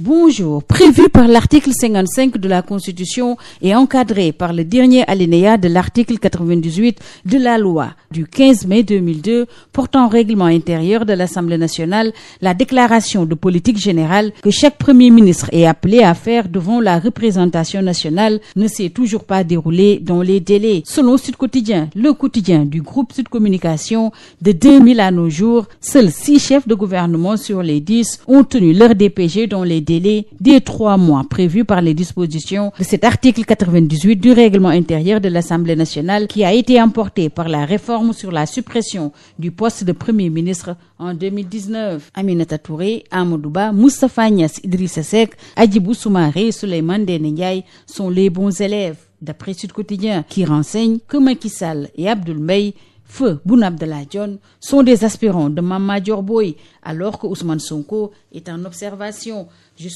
Bonjour. Prévu par l'article 55 de la Constitution et encadré par le dernier alinéa de l'article 98 de la loi du 15 mai 2002 portant règlement intérieur de l'Assemblée nationale, la déclaration de politique générale que chaque Premier ministre est appelé à faire devant la représentation nationale ne s'est toujours pas déroulée dans les délais. Selon Sud Quotidien, le quotidien du groupe Sud Communication, de 2000 à nos jours, seuls six chefs de gouvernement sur les dix ont tenu leur DPG dans les délai des trois mois prévus par les dispositions de cet article 98 du règlement intérieur de l'Assemblée nationale qui a été emporté par la réforme sur la suppression du poste de Premier ministre en 2019. Aminata Touré, Amadouba, Moustapha Nias, Idrissa Seck, Adjibou Soumaré, Souleymane Denengay sont les bons élèves, d'après Sud Quotidien, qui renseigne que Macky et Abdoul Feu la John sont des aspirants de Mamma alors que Ousmane Sonko est en observation.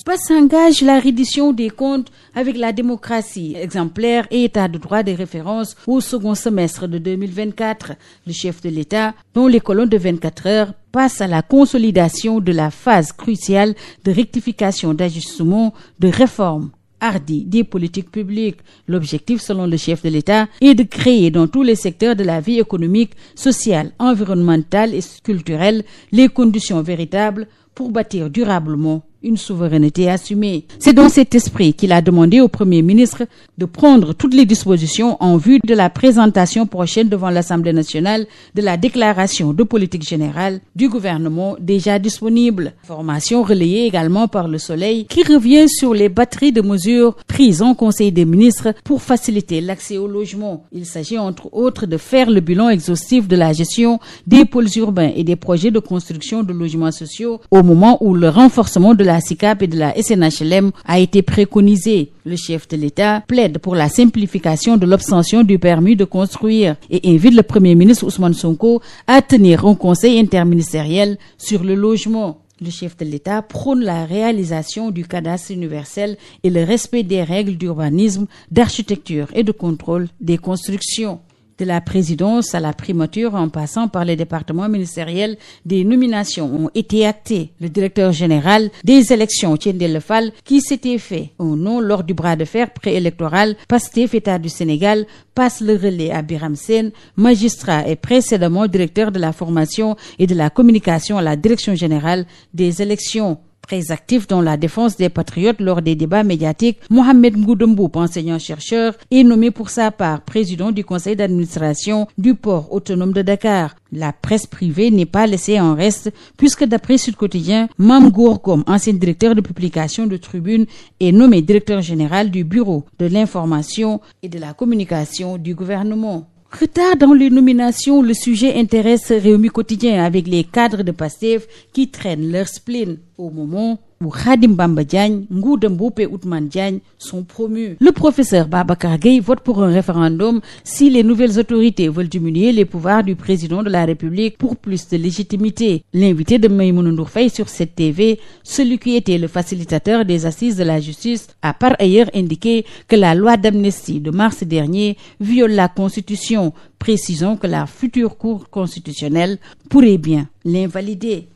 Pas s'engage la reddition des comptes avec la démocratie exemplaire et état de droit de références au second semestre de 2024. Le chef de l'État, dont les colonnes de 24 heures, passe à la consolidation de la phase cruciale de rectification, d'ajustement, de réforme hardi des politiques publiques. L'objectif, selon le chef de l'État, est de créer dans tous les secteurs de la vie économique, sociale, environnementale et culturelle les conditions véritables pour bâtir durablement une souveraineté assumée. C'est dans cet esprit qu'il a demandé au Premier ministre de prendre toutes les dispositions en vue de la présentation prochaine devant l'Assemblée nationale de la déclaration de politique générale du gouvernement déjà disponible. Formation relayée également par le Soleil qui revient sur les batteries de mesures prises en Conseil des ministres pour faciliter l'accès au logement. Il s'agit entre autres de faire le bilan exhaustif de la gestion des pôles urbains et des projets de construction de logements sociaux au moment où le renforcement de la la et de la SNHLM a été préconisée. Le chef de l'État plaide pour la simplification de l'obtention du permis de construire et invite le Premier ministre Ousmane Sonko à tenir un conseil interministériel sur le logement. Le chef de l'État prône la réalisation du cadastre universel et le respect des règles d'urbanisme, d'architecture et de contrôle des constructions de la présidence à la primature en passant par les départements ministériels des nominations ont été actées. Le directeur général des élections, Tiendel Lefal, qui s'était fait au nom lors du bras de fer préélectoral Pastef État du Sénégal, passe le relais à Biram Sen, magistrat et précédemment directeur de la formation et de la communication à la direction générale des élections. Très actif dans la défense des patriotes lors des débats médiatiques, Mohamed Mgoudombou, enseignant-chercheur, est nommé pour sa part président du conseil d'administration du port autonome de Dakar. La presse privée n'est pas laissée en reste puisque d'après Sud Quotidien, Mam Gourcom, ancien directeur de publication de Tribune, est nommé directeur général du bureau de l'information et de la communication du gouvernement. Retard dans les nominations, le sujet intéresse Réumi Quotidien avec les cadres de PASTEF qui traînent leur spleen au moment où Khadim Bamba Diagne, et Diagne sont promus. Le professeur Baba Gueye vote pour un référendum si les nouvelles autorités veulent diminuer les pouvoirs du président de la République pour plus de légitimité. L'invité de Maïmoun Faye sur cette TV, celui qui était le facilitateur des assises de la justice, a par ailleurs indiqué que la loi d'amnestie de mars dernier viole la Constitution, précisant que la future Cour constitutionnelle pourrait bien l'invalider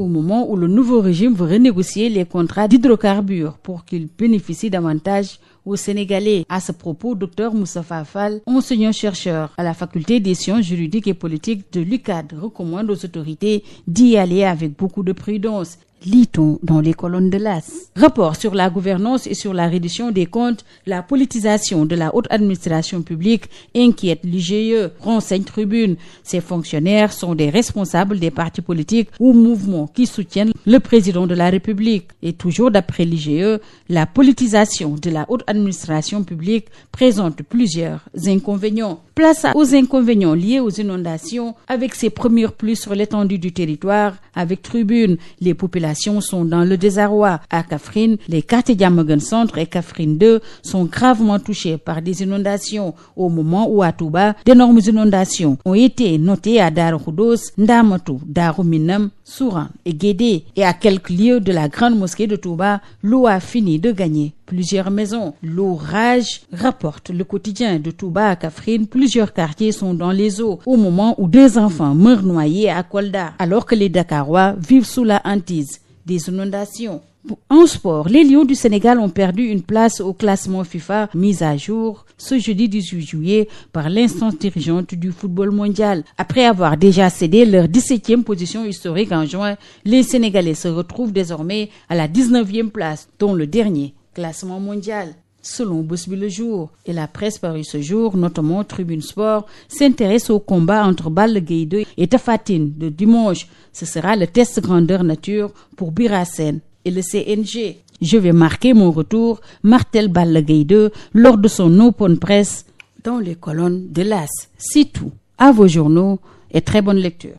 au moment où le nouveau régime veut renégocier les contrats d'hydrocarbures pour qu'ils bénéficient davantage aux Sénégalais. À ce propos, Dr Moussa Fafal, enseignant-chercheur à la faculté des sciences juridiques et politiques de l'UCAD, recommande aux autorités d'y aller avec beaucoup de prudence lit dans les colonnes de l'AS. Rapport sur la gouvernance et sur la réduction des comptes, la politisation de la haute administration publique inquiète l'IGE, renseigne Tribune. Ces fonctionnaires sont des responsables des partis politiques ou mouvements qui soutiennent le président de la République. Et toujours d'après l'IGE, la politisation de la haute administration publique présente plusieurs inconvénients. Place aux inconvénients liés aux inondations avec ses premières plus sur l'étendue du territoire, avec Tribune. Les populations sont dans le désarroi. À Kafrine, les quartiers Centre et Kafrine 2 sont gravement touchés par des inondations au moment où à Touba, d'énormes inondations ont été notées à Darukhoudos, Ndamatou, Daruminam, Souran et Guédé. Et à quelques lieux de la grande mosquée de Touba, l'eau a fini de gagner plusieurs maisons. L'orage rapporte le quotidien de Touba à Kafrine. Plusieurs quartiers sont dans les eaux au moment où deux enfants meurent noyés à Kolda, alors que les Dakarois vivent sous la hantise des inondations. En sport, les Lions du Sénégal ont perdu une place au classement FIFA mis à jour ce jeudi 18 juillet par l'instance dirigeante du football mondial. Après avoir déjà cédé leur 17e position historique en juin, les Sénégalais se retrouvent désormais à la 19e place, dont le dernier classement mondial. Selon Busby le jour, et la presse parue ce jour, notamment Tribune Sport, s'intéresse au combat entre Balle et Tafatine de dimanche. Ce sera le test grandeur nature pour Birasen et le CNG. Je vais marquer mon retour, Martel Balle lors de son open press dans les colonnes de l'AS. C'est tout. À vos journaux et très bonne lecture.